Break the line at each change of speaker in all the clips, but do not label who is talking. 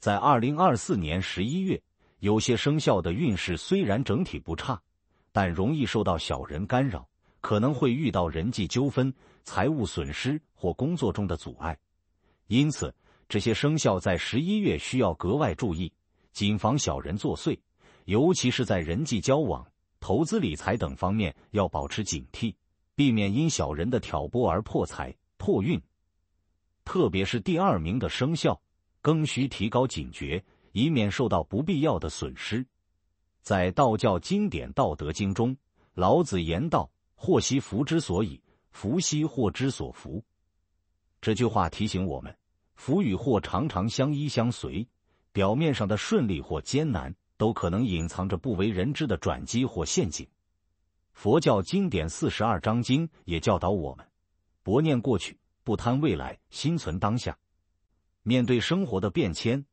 在二零二四年十一月，有些生肖的运势虽然整体不差，但容易受到小人干扰，可能会遇到人际纠纷、财务损失或工作中的阻碍。因此，这些生肖在十一月需要格外注意，谨防小人作祟，尤其是在人际交往、投资理财等方面要保持警惕，避免因小人的挑拨而破财破运。特别是第二名的生肖。更需提高警觉，以免受到不必要的损失。在道教经典《道德经》中，老子言道：“祸兮福之所以，福兮祸之所伏。”这句话提醒我们，福与祸常常相依相随。表面上的顺利或艰难，都可能隐藏着不为人知的转机或陷阱。佛教经典《四十二章经》也教导我们：薄念过去，不贪未来，心存当下。面对生活的变迁，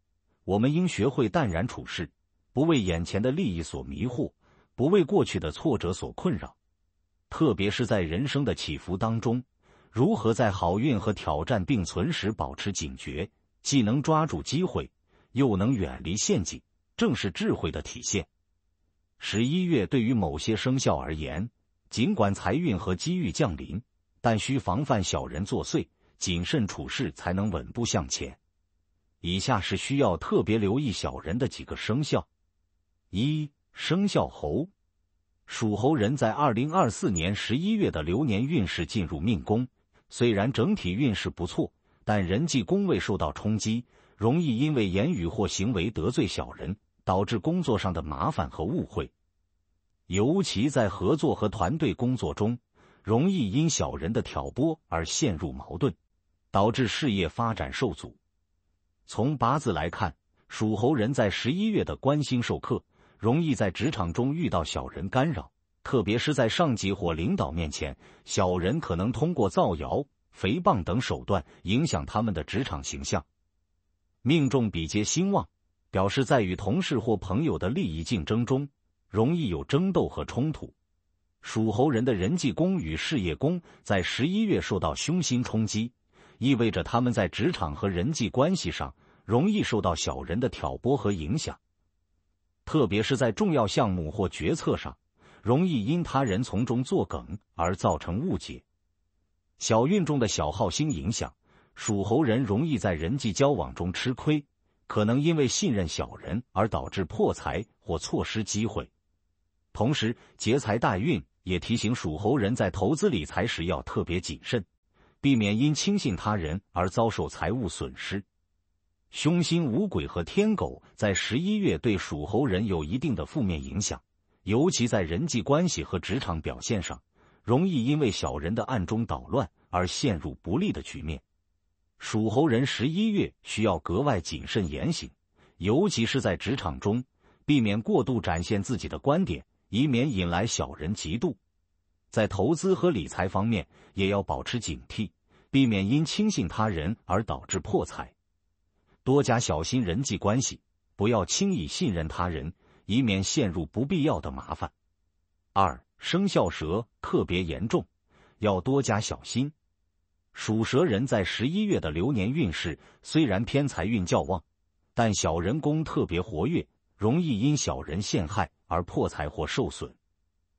我们应学会淡然处事，不为眼前的利益所迷惑，不为过去的挫折所困扰。特别是在人生的起伏当中，如何在好运和挑战并存时保持警觉，既能抓住机会，又能远离陷阱，正是智慧的体现。十一月对于某些生肖而言，尽管财运和机遇降临，但需防范小人作祟，谨慎处事才能稳步向前。以下是需要特别留意小人的几个生肖：一、生肖猴。属猴人在二零二四年十一月的流年运势进入命宫，虽然整体运势不错，但人际宫位受到冲击，容易因为言语或行为得罪小人，导致工作上的麻烦和误会。尤其在合作和团队工作中，容易因小人的挑拨而陷入矛盾，导致事业发展受阻。从八字来看，属猴人在十一月的官星受克，容易在职场中遇到小人干扰，特别是在上级或领导面前，小人可能通过造谣、诽谤等手段影响他们的职场形象。命中比劫兴旺，表示在与同事或朋友的利益竞争中，容易有争斗和冲突。属猴人的人际功与事业功在十一月受到凶星冲击。意味着他们在职场和人际关系上容易受到小人的挑拨和影响，特别是在重要项目或决策上，容易因他人从中作梗而造成误解。小运中的小耗星影响属猴人容易在人际交往中吃亏，可能因为信任小人而导致破财或错失机会。同时，劫财大运也提醒属猴人在投资理财时要特别谨慎。避免因轻信他人而遭受财务损失。凶星五鬼和天狗在十一月对属猴人有一定的负面影响，尤其在人际关系和职场表现上，容易因为小人的暗中捣乱而陷入不利的局面。属猴人十一月需要格外谨慎言行，尤其是在职场中，避免过度展现自己的观点，以免引来小人嫉妒。在投资和理财方面，也要保持警惕。避免因轻信他人而导致破财，多加小心人际关系，不要轻易信任他人，以免陷入不必要的麻烦。二生肖蛇特别严重，要多加小心。属蛇人在十一月的流年运势虽然偏财运较旺，但小人宫特别活跃，容易因小人陷害而破财或受损，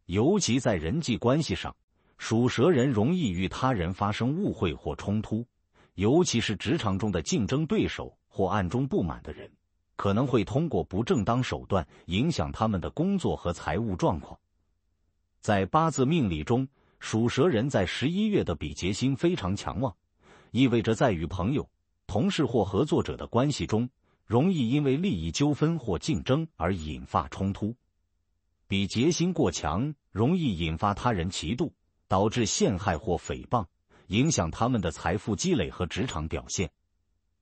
尤其在人际关系上。属蛇人容易与他人发生误会或冲突，尤其是职场中的竞争对手或暗中不满的人，可能会通过不正当手段影响他们的工作和财务状况。在八字命理中，属蛇人在十一月的比劫星非常强旺，意味着在与朋友、同事或合作者的关系中，容易因为利益纠纷或竞争而引发冲突。比劫星过强，容易引发他人嫉妒。导致陷害或诽谤，影响他们的财富积累和职场表现。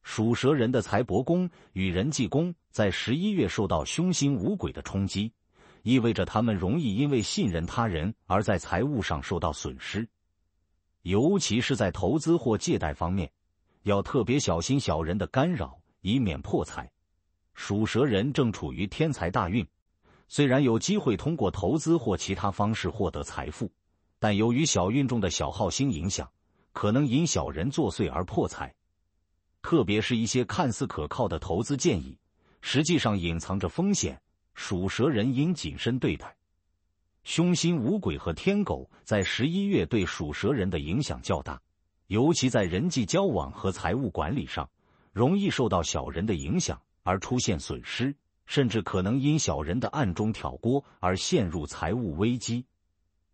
属蛇人的财帛宫与人际宫在十一月受到凶星五鬼的冲击，意味着他们容易因为信任他人而在财务上受到损失，尤其是在投资或借贷方面，要特别小心小人的干扰，以免破财。属蛇人正处于天财大运，虽然有机会通过投资或其他方式获得财富。但由于小运中的小耗星影响，可能引小人作祟而破财，特别是一些看似可靠的投资建议，实际上隐藏着风险。属蛇人应谨慎对待。凶星五鬼和天狗在十一月对属蛇人的影响较大，尤其在人际交往和财务管理上，容易受到小人的影响而出现损失，甚至可能因小人的暗中挑拨而陷入财务危机。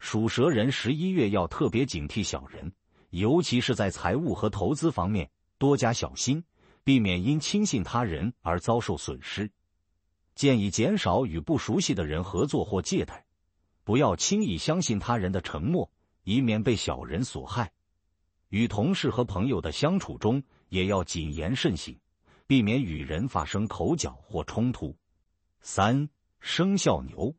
属蛇人十一月要特别警惕小人，尤其是在财务和投资方面多加小心，避免因轻信他人而遭受损失。建议减少与不熟悉的人合作或借贷，不要轻易相信他人的承诺，以免被小人所害。与同事和朋友的相处中也要谨言慎行，避免与人发生口角或冲突。三生肖牛。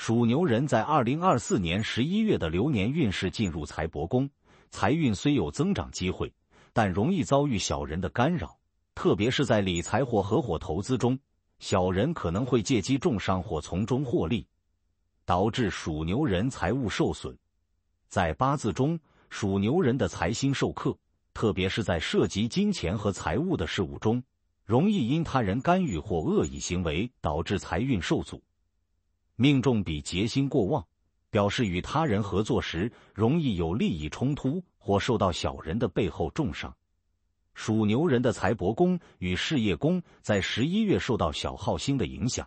属牛人在二零二四年十一月的流年运势进入财帛宫，财运虽有增长机会，但容易遭遇小人的干扰，特别是在理财或合伙投资中，小人可能会借机重伤或从中获利，导致属牛人财务受损。在八字中，属牛人的财星受克，特别是在涉及金钱和财务的事物中，容易因他人干预或恶意行为导致财运受阻。命中比劫星过旺，表示与他人合作时容易有利益冲突或受到小人的背后重伤。属牛人的财帛宫与事业宫在十一月受到小耗星的影响，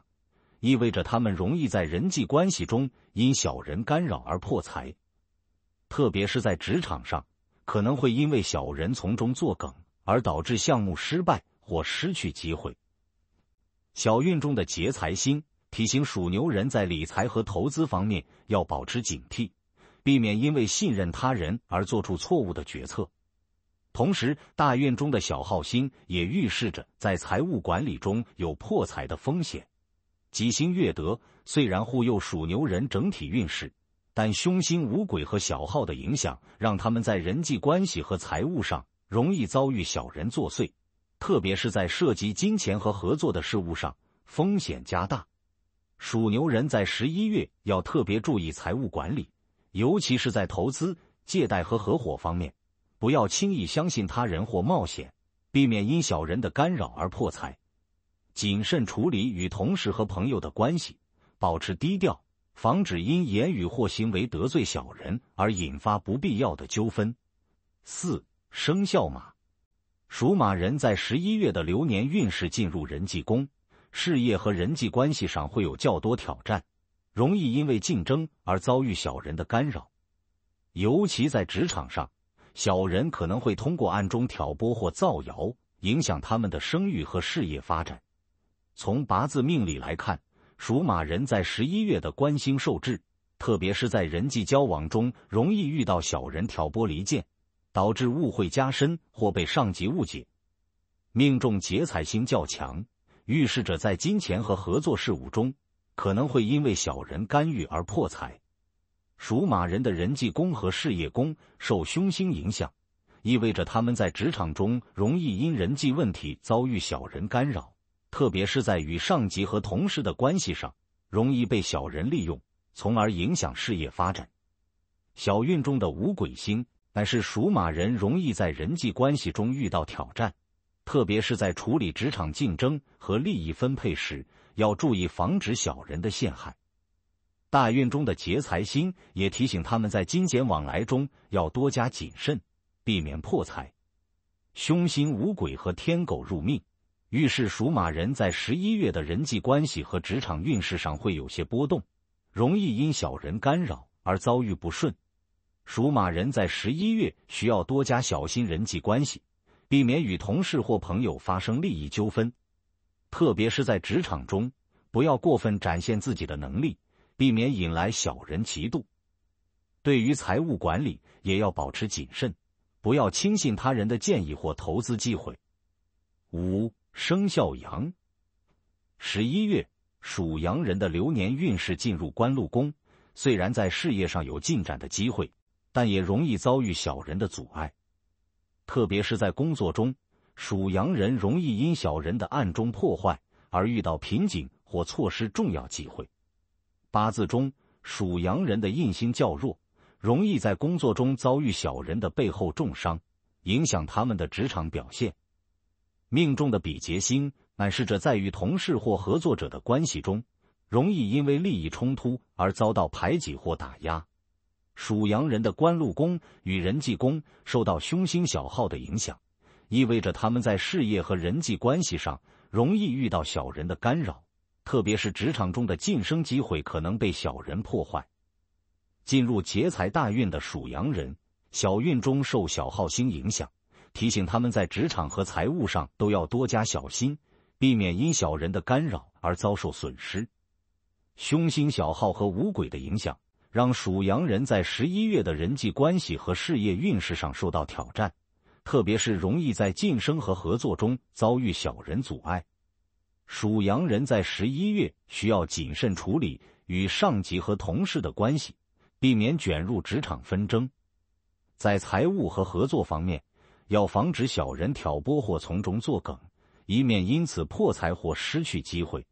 意味着他们容易在人际关系中因小人干扰而破财，特别是在职场上，可能会因为小人从中作梗而导致项目失败或失去机会。小运中的劫财星。提醒属牛人在理财和投资方面要保持警惕，避免因为信任他人而做出错误的决策。同时，大运中的小耗星也预示着在财务管理中有破财的风险。吉星月德虽然护佑属牛人整体运势，但凶星五鬼和小耗的影响，让他们在人际关系和财务上容易遭遇小人作祟，特别是在涉及金钱和合作的事务上，风险加大。属牛人在十一月要特别注意财务管理，尤其是在投资、借贷和合伙方面，不要轻易相信他人或冒险，避免因小人的干扰而破财。谨慎处理与同事和朋友的关系，保持低调，防止因言语或行为得罪小人而引发不必要的纠纷。四生肖马，属马人在十一月的流年运势进入人际宫。事业和人际关系上会有较多挑战，容易因为竞争而遭遇小人的干扰，尤其在职场上，小人可能会通过暗中挑拨或造谣，影响他们的声誉和事业发展。从八字命理来看，属马人在十一月的官星受制，特别是在人际交往中，容易遇到小人挑拨离间，导致误会加深或被上级误解。命中劫财星较强。预示着在金钱和合作事务中，可能会因为小人干预而破财。属马人的人际宫和事业宫受凶星影响，意味着他们在职场中容易因人际问题遭遇小人干扰，特别是在与上级和同事的关系上，容易被小人利用，从而影响事业发展。小运中的五鬼星，乃是属马人容易在人际关系中遇到挑战。特别是在处理职场竞争和利益分配时，要注意防止小人的陷害。大运中的劫财星也提醒他们在金钱往来中要多加谨慎，避免破财。凶星五鬼和天狗入命，预示属马人在十一月的人际关系和职场运势上会有些波动，容易因小人干扰而遭遇不顺。属马人在十一月需要多加小心人际关系。避免与同事或朋友发生利益纠纷，特别是在职场中，不要过分展现自己的能力，避免引来小人嫉妒。对于财务管理，也要保持谨慎，不要轻信他人的建议或投资机会。五生肖羊，十一月属羊人的流年运势进入官禄宫，虽然在事业上有进展的机会，但也容易遭遇小人的阻碍。特别是在工作中，属羊人容易因小人的暗中破坏而遇到瓶颈或错失重要机会。八字中属羊人的印星较弱，容易在工作中遭遇小人的背后重伤，影响他们的职场表现。命中的比劫星，暗示着在与同事或合作者的关系中，容易因为利益冲突而遭到排挤或打压。属羊人的官禄宫与人际宫受到凶星小号的影响，意味着他们在事业和人际关系上容易遇到小人的干扰，特别是职场中的晋升机会可能被小人破坏。进入劫财大运的属羊人，小运中受小号星影响，提醒他们在职场和财务上都要多加小心，避免因小人的干扰而遭受损失。凶星小号和五鬼的影响。让属羊人在十一月的人际关系和事业运势上受到挑战，特别是容易在晋升和合作中遭遇小人阻碍。属羊人在十一月需要谨慎处理与上级和同事的关系，避免卷入职场纷争。在财务和合作方面，要防止小人挑拨或从中作梗，以免因此破财或失去机会。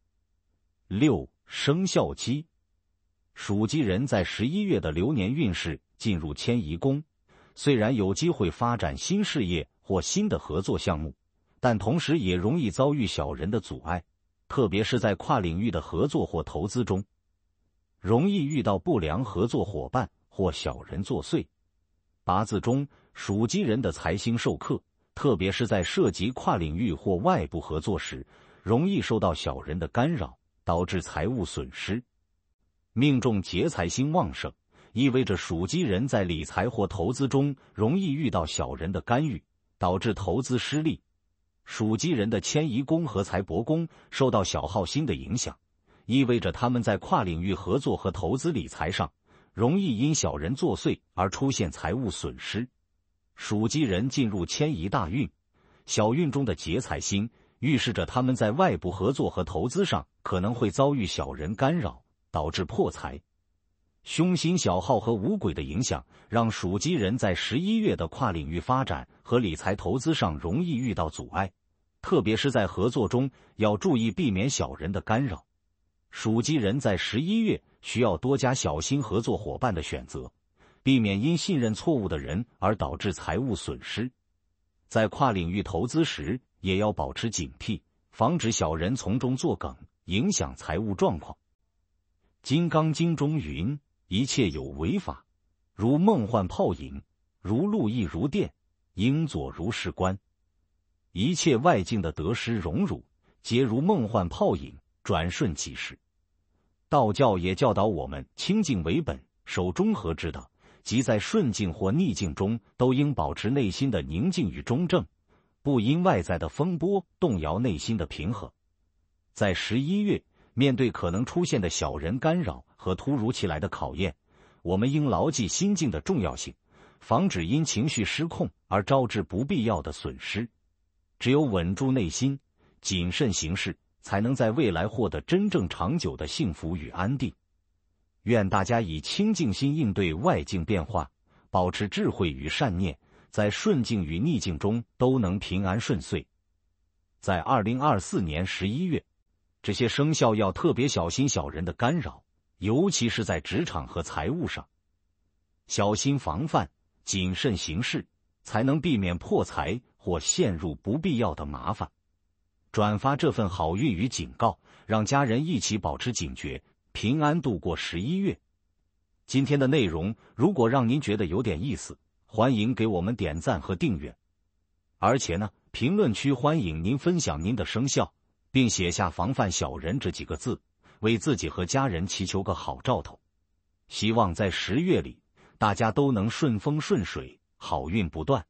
六生肖鸡。属鸡人在十一月的流年运势进入迁移宫，虽然有机会发展新事业或新的合作项目，但同时也容易遭遇小人的阻碍，特别是在跨领域的合作或投资中，容易遇到不良合作伙伴或小人作祟。八字中属鸡人的财星受克，特别是在涉及跨领域或外部合作时，容易受到小人的干扰，导致财务损失。命中劫财星旺盛，意味着属鸡人在理财或投资中容易遇到小人的干预，导致投资失利。属鸡人的迁移宫和财帛宫受到小耗星的影响，意味着他们在跨领域合作和投资理财上容易因小人作祟而出现财务损失。属鸡人进入迁移大运、小运中的劫财星，预示着他们在外部合作和投资上可能会遭遇小人干扰。导致破财，凶星小号和五鬼的影响，让属鸡人在十一月的跨领域发展和理财投资上容易遇到阻碍，特别是在合作中要注意避免小人的干扰。属鸡人在十一月需要多加小心合作伙伴的选择，避免因信任错误的人而导致财务损失。在跨领域投资时，也要保持警惕，防止小人从中作梗，影响财务状况。《金刚经》中云：“一切有为法，如梦幻泡影，如露亦如电，应作如是观。”一切外境的得失荣辱，皆如梦幻泡影，转瞬即逝。道教也教导我们，清净为本，守中和之道，即在顺境或逆境中，都应保持内心的宁静与中正，不因外在的风波动摇内心的平和。在十一月。面对可能出现的小人干扰和突如其来的考验，我们应牢记心境的重要性，防止因情绪失控而招致不必要的损失。只有稳住内心，谨慎行事，才能在未来获得真正长久的幸福与安定。愿大家以清净心应对外境变化，保持智慧与善念，在顺境与逆境中都能平安顺遂。在二零二四年十一月。这些生肖要特别小心小人的干扰，尤其是在职场和财务上，小心防范，谨慎行事，才能避免破财或陷入不必要的麻烦。转发这份好运与警告，让家人一起保持警觉，平安度过十一月。今天的内容如果让您觉得有点意思，欢迎给我们点赞和订阅，而且呢，评论区欢迎您分享您的生肖。并写下“防范小人”这几个字，为自己和家人祈求个好兆头，希望在十月里大家都能顺风顺水，好运不断。